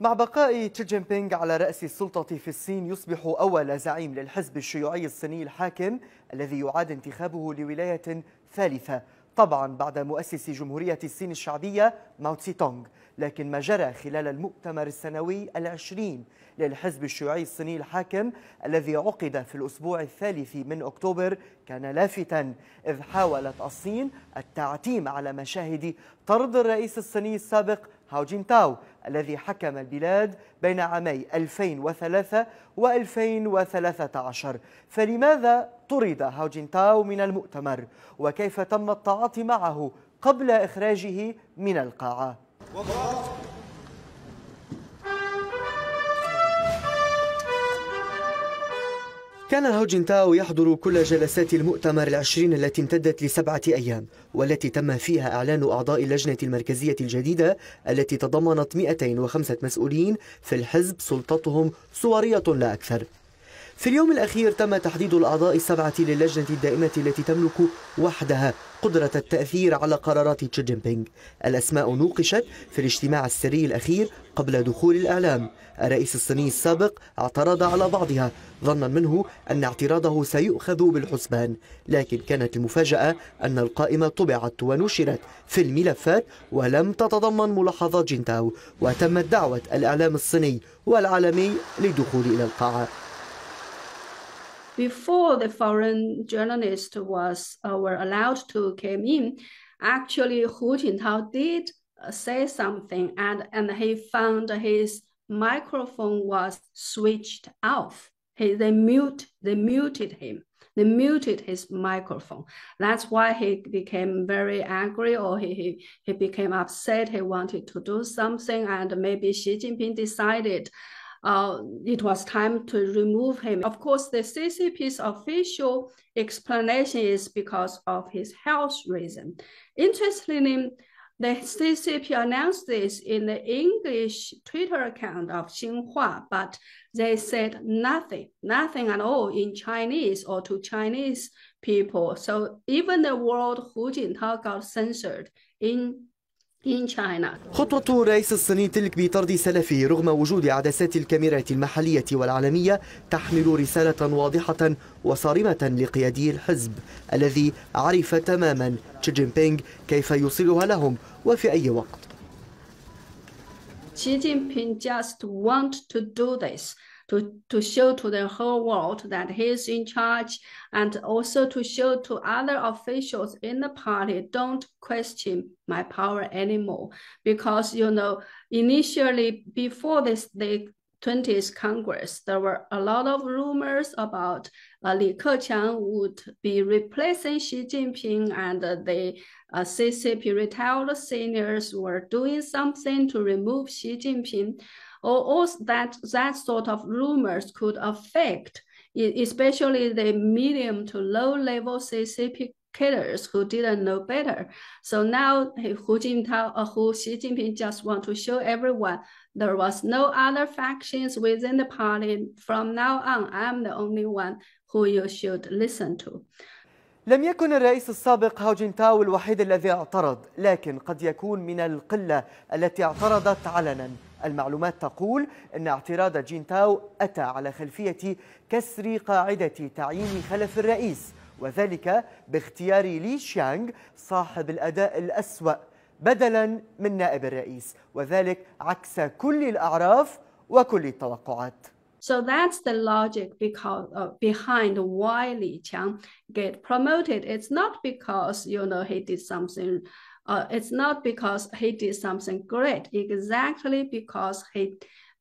مع بقاء تشي جين بينغ على رأس السلطة في الصين يصبح أول زعيم للحزب الشيوعي الصيني الحاكم الذي يعاد انتخابه لولاية ثالثة طبعا بعد مؤسس جمهورية الصين الشعبية ماوتسي تونغ لكن ما جرى خلال المؤتمر السنوي العشرين للحزب الشيوعي الصيني الحاكم الذي عقد في الأسبوع الثالث من أكتوبر كان لافتا إذ حاولت الصين التعتيم على مشاهد طرد الرئيس الصيني السابق هاو جين تاو الذي حكم البلاد بين عامي 2003 و 2013 فلماذا طرد تاو من المؤتمر وكيف تم التعاطي معه قبل إخراجه من القاعة كان هاو تاو يحضر كل جلسات المؤتمر العشرين التي امتدت لسبعة أيام والتي تم فيها إعلان أعضاء اللجنة المركزية الجديدة التي تضمنت 205 مسؤولين في الحزب سلطتهم صورية لا أكثر في اليوم الأخير تم تحديد الأعضاء السبعة للجنة الدائمة التي تملك وحدها قدرة التأثير على قرارات تشي جين بينغ الأسماء نوقشت في الاجتماع السري الأخير قبل دخول الإعلام الرئيس الصيني السابق اعترض على بعضها ظنا منه أن اعتراضه سيؤخذ بالحسبان لكن كانت المفاجأة أن القائمة طبعت ونشرت في الملفات ولم تتضمن ملاحظات جينتاو وتمت دعوة الإعلام الصيني والعالمي للدخول إلى القاعة before the foreign journalist was uh, were allowed to came in, actually Hu Jintao did uh, say something, and and he found his microphone was switched off. He, they mute they muted him. They muted his microphone. That's why he became very angry or he, he, he became upset. He wanted to do something, and maybe Xi Jinping decided uh, it was time to remove him. Of course, the CCP's official explanation is because of his health reason. Interestingly, the CCP announced this in the English Twitter account of Xinhua, but they said nothing, nothing at all in Chinese or to Chinese people. So even the word Hu Jintao got censored in خطوة الرئيس الصيني تلك بطرد سلفه رغم وجود عدسات الكاميرات المحلية والعالمية تحمل رسالة واضحة وصارمة لقيادي الحزب الذي عرف تماما تشي جين بينغ كيف يوصلها لهم وفي أي وقت. to, to show to the whole world that he's in charge and also to show to other officials in the party, don't question my power anymore. Because, you know, initially before this, the 20th Congress, there were a lot of rumors about uh, Li Keqiang would be replacing Xi Jinping, and uh, the uh, CCP retired seniors were doing something to remove Xi Jinping or also that that sort of rumors could affect especially the medium to low level CCP killers who didn't know better. So now Hu Jintao or uh, Hu Xi Jinping just want to show everyone there was no other factions within the party. From now on, I'm the only one who you should listen to. لم يكن الرئيس السابق هاو جنتاو الوحيد الذي اعترض لكن قد يكون من القلة التي اعترضت علناً المعلومات تقول أن اعتراض جين تاو أتى على خلفية كسر قاعدة تعيين خلف الرئيس وذلك باختيار لي شيانغ صاحب الأداء الأسوأ بدلا من نائب الرئيس وذلك عكس كل الأعراف وكل التوقعات So that's the logic because, uh, behind why Li Qiang get promoted. It's not because you know he did something Uh, it's not because he did something great, exactly because he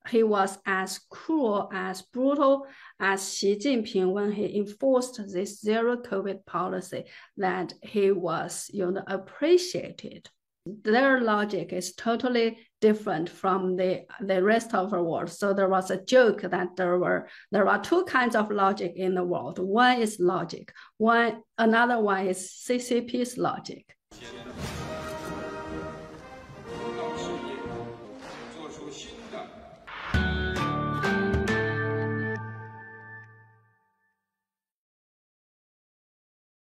he was as cruel, as brutal as Xi Jinping when he enforced this zero COVID policy that he was you know, appreciated. Their logic is totally different from the, the rest of the world. So there was a joke that there were there are two kinds of logic in the world. One is logic, one another one is CCP's logic. Yeah.